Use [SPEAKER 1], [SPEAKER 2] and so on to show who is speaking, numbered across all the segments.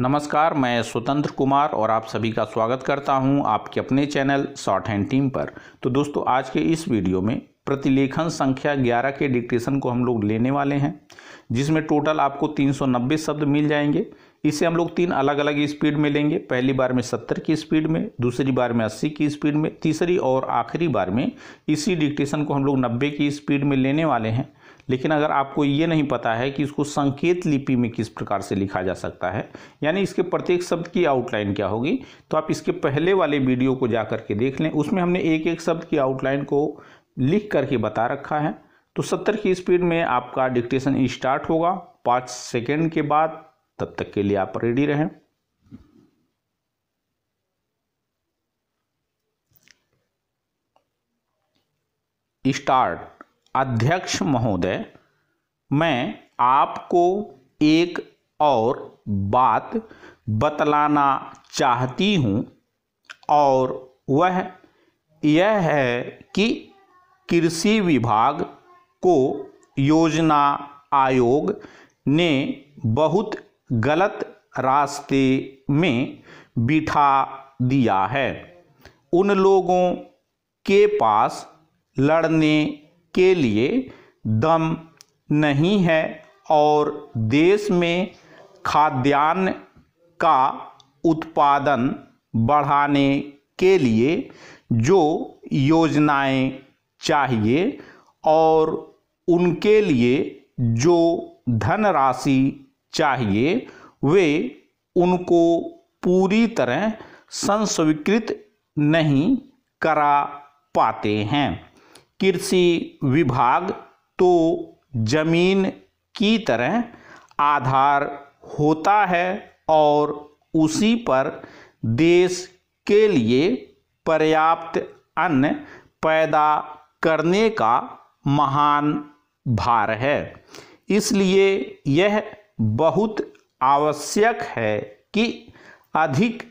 [SPEAKER 1] नमस्कार मैं स्वतंत्र कुमार और आप सभी का स्वागत करता हूं आपके अपने चैनल शॉर्ट हैंड टीम पर तो दोस्तों आज के इस वीडियो में प्रतिलेखन संख्या 11 के डिक्टेशन को हम लोग लेने वाले हैं जिसमें टोटल आपको 390 शब्द मिल जाएंगे इसे हम लोग तीन अलग अलग स्पीड में लेंगे पहली बार में 70 की स्पीड में दूसरी बार में 80 की स्पीड में तीसरी और आखिरी बार में इसी डिक्टेशन को हम लोग 90 की स्पीड में लेने वाले हैं लेकिन अगर आपको ये नहीं पता है कि इसको संकेत लिपि में किस प्रकार से लिखा जा सकता है यानी इसके प्रत्येक शब्द की आउटलाइन क्या होगी तो आप इसके पहले वाले वीडियो को जा करके देख लें उसमें हमने एक एक शब्द की आउटलाइन को लिख करके बता रखा है तो सत्तर की स्पीड में आपका डिक्टेशन स्टार्ट होगा पाँच सेकेंड के बाद तब तक के लिए आप रेडी रहें स्टार्ट अध्यक्ष महोदय मैं आपको एक और बात बतलाना चाहती हूँ और वह यह है कि कृषि विभाग को योजना आयोग ने बहुत गलत रास्ते में बिठा दिया है उन लोगों के पास लड़ने के लिए दम नहीं है और देश में खाद्यान्न का उत्पादन बढ़ाने के लिए जो योजनाएं चाहिए और उनके लिए जो धनराशि चाहिए वे उनको पूरी तरह संस्वीकृत नहीं करा पाते हैं कृषि विभाग तो जमीन की तरह आधार होता है और उसी पर देश के लिए पर्याप्त अन्न पैदा करने का महान भार है इसलिए यह बहुत आवश्यक है कि अधिक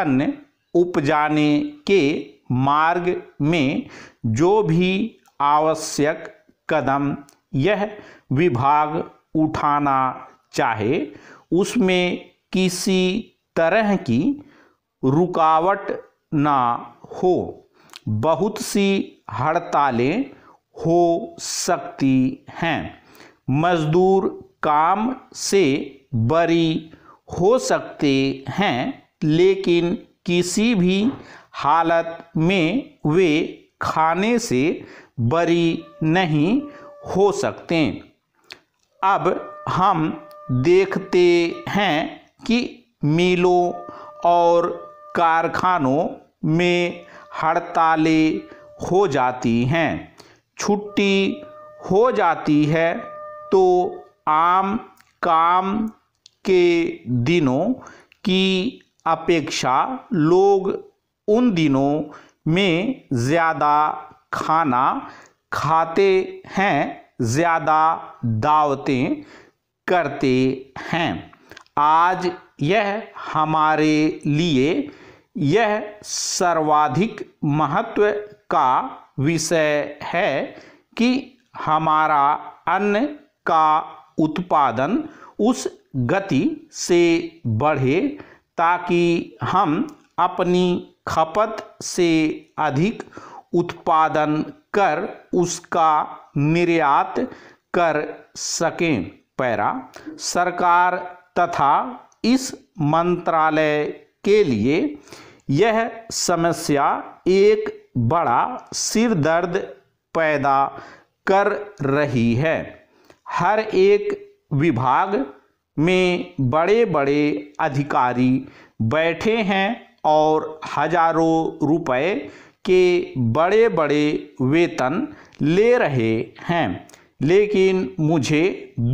[SPEAKER 1] अन्न उपजाने के मार्ग में जो भी आवश्यक कदम यह विभाग उठाना चाहे उसमें किसी तरह की रुकावट ना हो बहुत सी हड़तालें हो सकती हैं मजदूर काम से बरी हो सकते हैं लेकिन किसी भी हालत में वे खाने से बरी नहीं हो सकते अब हम देखते हैं कि मिलों और कारखानों में हड़तालें हो जाती हैं छुट्टी हो जाती है तो आम काम के दिनों की अपेक्षा लोग उन दिनों में ज़्यादा खाना खाते हैं ज़्यादा दावतें करते हैं आज यह हमारे लिए यह सर्वाधिक महत्व का विषय है कि हमारा अन्न का उत्पादन उस गति से बढ़े ताकि हम अपनी खपत से अधिक उत्पादन कर उसका निर्यात कर सकें पैरा सरकार तथा इस मंत्रालय के लिए यह समस्या एक बड़ा सिरदर्द पैदा कर रही है हर एक विभाग में बड़े बड़े अधिकारी बैठे हैं और हजारों रुपए के बड़े बड़े वेतन ले रहे हैं लेकिन मुझे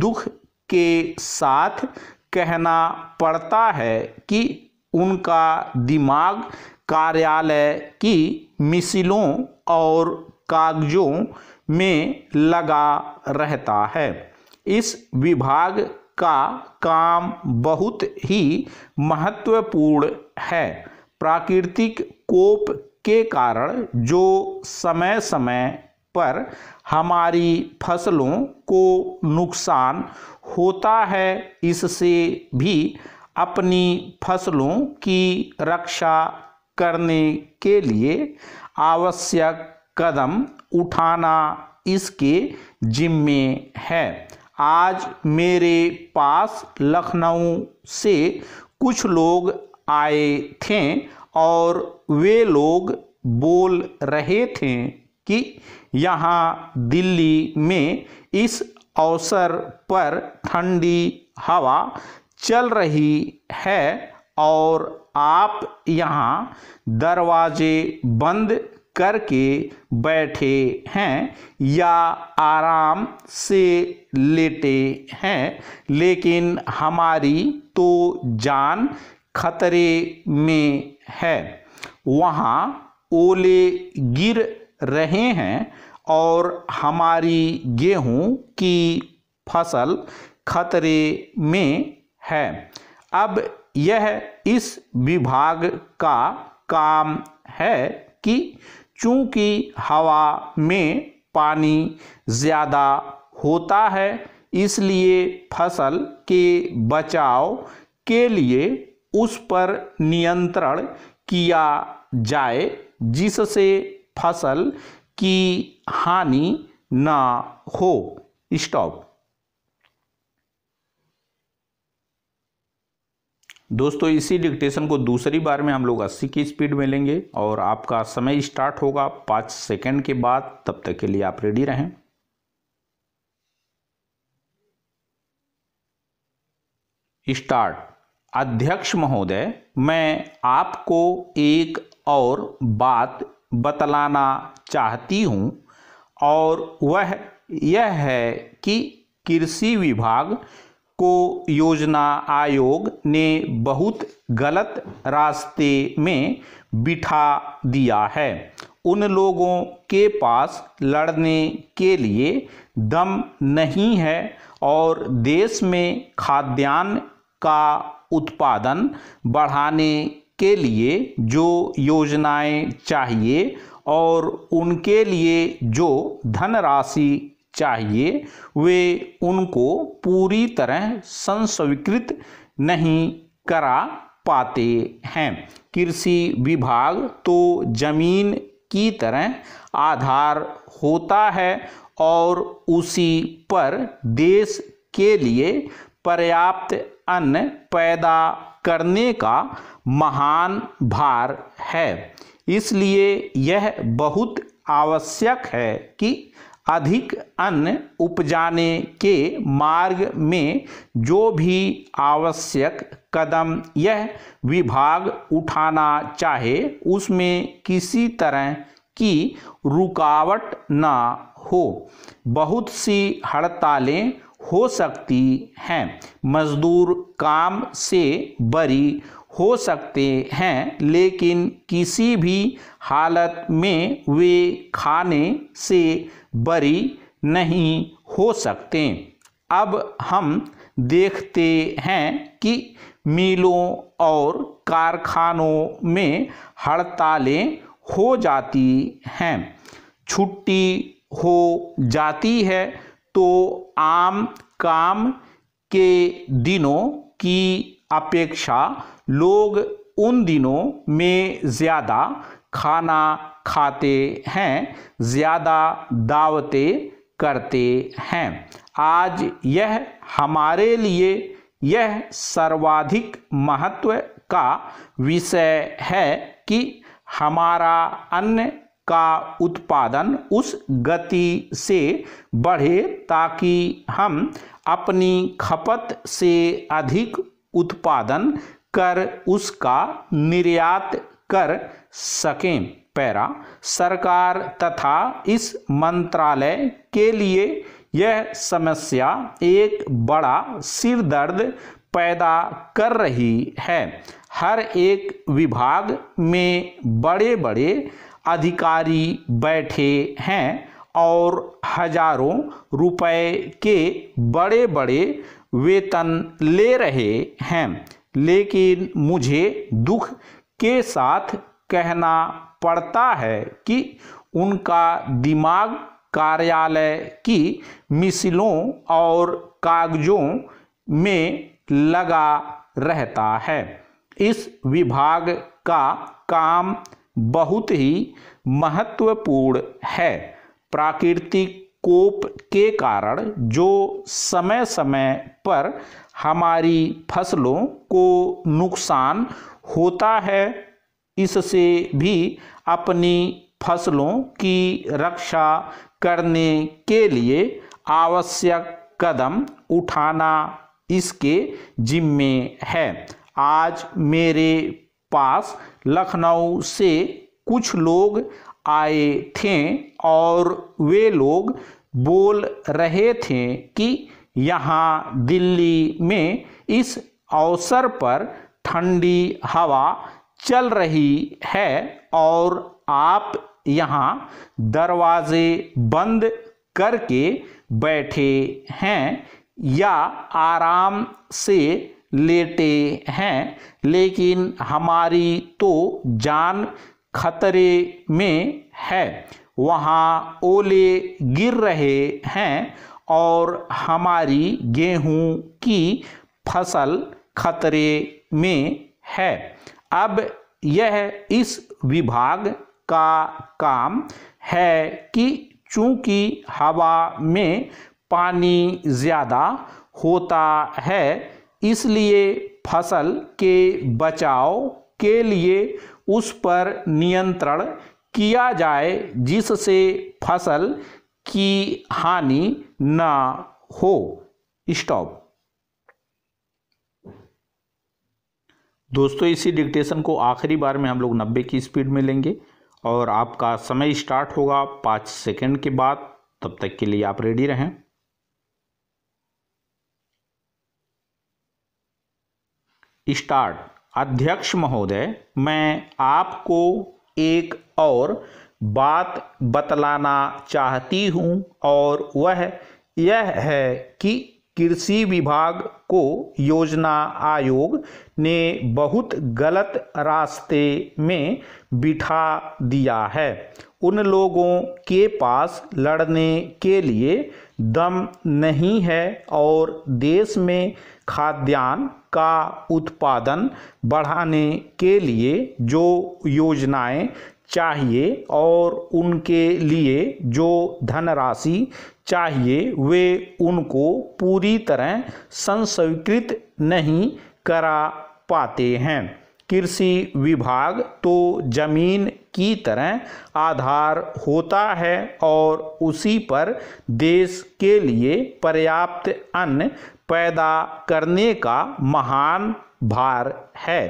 [SPEAKER 1] दुख के साथ कहना पड़ता है कि उनका दिमाग कार्यालय की मिसिलों और कागजों में लगा रहता है इस विभाग का काम बहुत ही महत्वपूर्ण है प्राकृतिक कोप के कारण जो समय समय पर हमारी फसलों को नुकसान होता है इससे भी अपनी फसलों की रक्षा करने के लिए आवश्यक कदम उठाना इसके जिम्मे है आज मेरे पास लखनऊ से कुछ लोग आए थे और वे लोग बोल रहे थे कि यहाँ दिल्ली में इस अवसर पर ठंडी हवा चल रही है और आप यहाँ दरवाजे बंद करके बैठे हैं या आराम से लेटे हैं लेकिन हमारी तो जान खतरे में है वहाँ ओले गिर रहे हैं और हमारी गेहूं की फसल खतरे में है अब यह इस विभाग का काम है कि चूंकि हवा में पानी ज़्यादा होता है इसलिए फसल के बचाव के लिए उस पर नियंत्रण किया जाए जिससे फसल की हानि ना हो स्टॉप दोस्तों इसी डिक्टेशन को दूसरी बार में हम लोग 80 की स्पीड में लेंगे और आपका समय स्टार्ट होगा पाँच सेकंड के बाद तब तक के लिए आप रेडी रहें स्टार्ट अध्यक्ष महोदय मैं आपको एक और बात बतलाना चाहती हूँ और वह यह है कि कृषि विभाग को योजना आयोग ने बहुत गलत रास्ते में बिठा दिया है उन लोगों के पास लड़ने के लिए दम नहीं है और देश में खाद्यान्न का उत्पादन बढ़ाने के लिए जो योजनाएं चाहिए और उनके लिए जो धनराशि चाहिए वे उनको पूरी तरह संस्वीकृत नहीं करा पाते हैं कृषि विभाग तो जमीन की तरह आधार होता है और उसी पर देश के लिए पर्याप्त अन्न पैदा करने का महान भार है इसलिए यह बहुत आवश्यक है कि अधिक अन्न उपजाने के मार्ग में जो भी आवश्यक कदम यह विभाग उठाना चाहे उसमें किसी तरह की रुकावट ना हो बहुत सी हड़तालें हो सकती हैं मज़दूर काम से बरी हो सकते हैं लेकिन किसी भी हालत में वे खाने से बरी नहीं हो सकते अब हम देखते हैं कि मिलों और कारखानों में हड़तालें हो जाती हैं छुट्टी हो जाती है तो आम काम के दिनों की अपेक्षा लोग उन दिनों में ज़्यादा खाना खाते हैं ज़्यादा दावतें करते हैं आज यह हमारे लिए यह सर्वाधिक महत्व का विषय है कि हमारा अन्य का उत्पादन उस गति से बढ़े ताकि हम अपनी खपत से अधिक उत्पादन कर उसका निर्यात कर सकें पैरा सरकार तथा इस मंत्रालय के लिए यह समस्या एक बड़ा सिरदर्द पैदा कर रही है हर एक विभाग में बड़े बड़े अधिकारी बैठे हैं और हजारों रुपए के बड़े बड़े वेतन ले रहे हैं लेकिन मुझे दुख के साथ कहना पड़ता है कि उनका दिमाग कार्यालय की मिसलों और कागजों में लगा रहता है इस विभाग का काम बहुत ही महत्वपूर्ण है प्राकृतिक कोप के कारण जो समय समय पर हमारी फसलों को नुकसान होता है इससे भी अपनी फसलों की रक्षा करने के लिए आवश्यक कदम उठाना इसके जिम्मे है आज मेरे पास लखनऊ से कुछ लोग आए थे और वे लोग बोल रहे थे कि यहाँ दिल्ली में इस अवसर पर ठंडी हवा चल रही है और आप यहाँ दरवाजे बंद करके बैठे हैं या आराम से लेटे हैं लेकिन हमारी तो जान खतरे में है वहाँ ओले गिर रहे हैं और हमारी गेहूं की फसल खतरे में है अब यह इस विभाग का काम है कि चूंकि हवा में पानी ज़्यादा होता है इसलिए फसल के बचाव के लिए उस पर नियंत्रण किया जाए जिससे फसल की हानि ना हो स्टॉप दोस्तों इसी डिक्टेशन को आखिरी बार में हम लोग 90 की स्पीड में लेंगे और आपका समय स्टार्ट होगा पाँच सेकंड के बाद तब तक के लिए आप रेडी रहें स्टार्ट अध्यक्ष महोदय मैं आपको एक और बात बतलाना चाहती हूँ और वह यह है कि कृषि विभाग को योजना आयोग ने बहुत गलत रास्ते में बिठा दिया है उन लोगों के पास लड़ने के लिए दम नहीं है और देश में खाद्यान्न का उत्पादन बढ़ाने के लिए जो योजनाएं चाहिए और उनके लिए जो धनराशि चाहिए वे उनको पूरी तरह संस्वीकृत नहीं करा पाते हैं कृषि विभाग तो जमीन की तरह आधार होता है और उसी पर देश के लिए पर्याप्त अन्न पैदा करने का महान भार है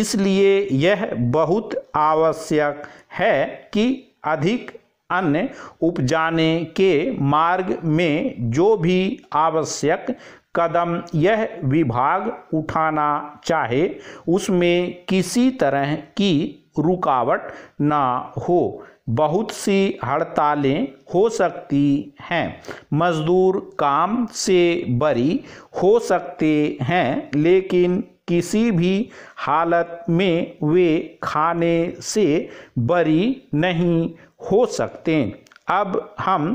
[SPEAKER 1] इसलिए यह बहुत आवश्यक है कि अधिक अन्न उपजाने के मार्ग में जो भी आवश्यक कदम यह विभाग उठाना चाहे उसमें किसी तरह की रुकावट ना हो बहुत सी हड़तालें हो सकती हैं मजदूर काम से बरी हो सकते हैं लेकिन किसी भी हालत में वे खाने से बरी नहीं हो सकते अब हम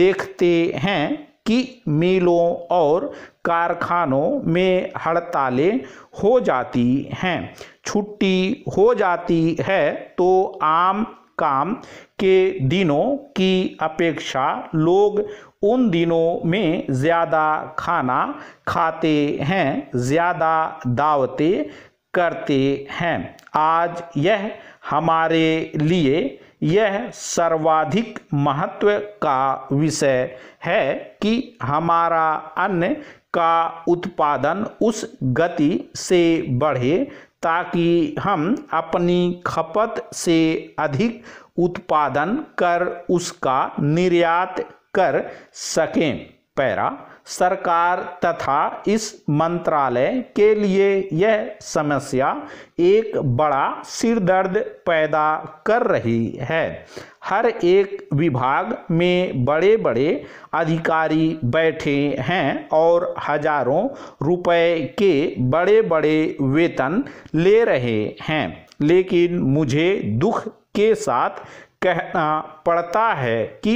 [SPEAKER 1] देखते हैं कि मिलों और कारखानों में हड़तालें हो जाती हैं छुट्टी हो जाती है तो आम काम के दिनों की अपेक्षा लोग उन दिनों में ज़्यादा खाना खाते हैं ज़्यादा दावतें करते हैं आज यह हमारे लिए यह सर्वाधिक महत्व का विषय है कि हमारा अन्न का उत्पादन उस गति से बढ़े ताकि हम अपनी खपत से अधिक उत्पादन कर उसका निर्यात कर सकें पैरा सरकार तथा इस मंत्रालय के लिए यह समस्या एक बड़ा सिरदर्द पैदा कर रही है हर एक विभाग में बड़े बड़े अधिकारी बैठे हैं और हजारों रुपए के बड़े बड़े वेतन ले रहे हैं लेकिन मुझे दुख के साथ कहना पड़ता है कि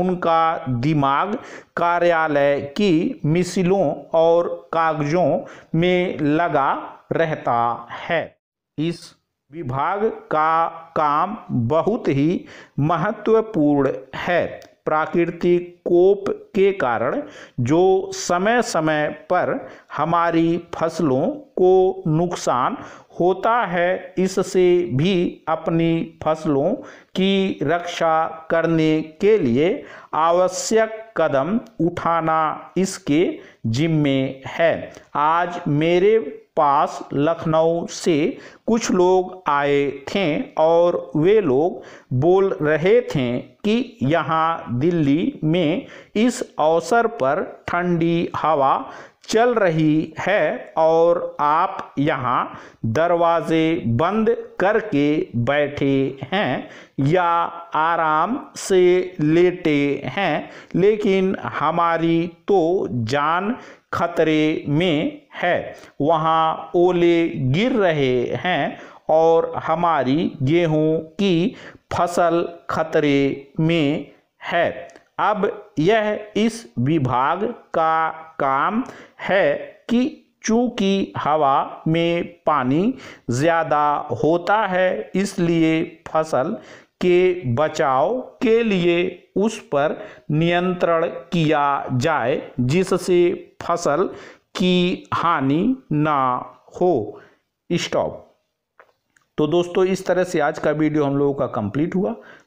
[SPEAKER 1] उनका दिमाग कार्यालय की मिसिलों और कागजों में लगा रहता है इस विभाग का काम बहुत ही महत्वपूर्ण है प्राकृतिक कोप के कारण जो समय समय पर हमारी फसलों को नुकसान होता है इससे भी अपनी फसलों की रक्षा करने के लिए आवश्यक कदम उठाना इसके जिम्मे है आज मेरे पास लखनऊ से कुछ लोग आए थे और वे लोग बोल रहे थे कि यहाँ दिल्ली में इस अवसर पर ठंडी हवा चल रही है और आप यहाँ दरवाजे बंद करके बैठे हैं या आराम से लेटे हैं लेकिन हमारी तो जान खतरे में है वहाँ ओले गिर रहे हैं और हमारी गेहूं की फसल खतरे में है अब यह इस विभाग का काम है कि चूंकि हवा में पानी ज़्यादा होता है इसलिए फसल के बचाव के लिए उस पर नियंत्रण किया जाए जिससे फसल की हानि ना हो स्टॉप तो दोस्तों इस तरह से आज का वीडियो हम लोगों का कंप्लीट हुआ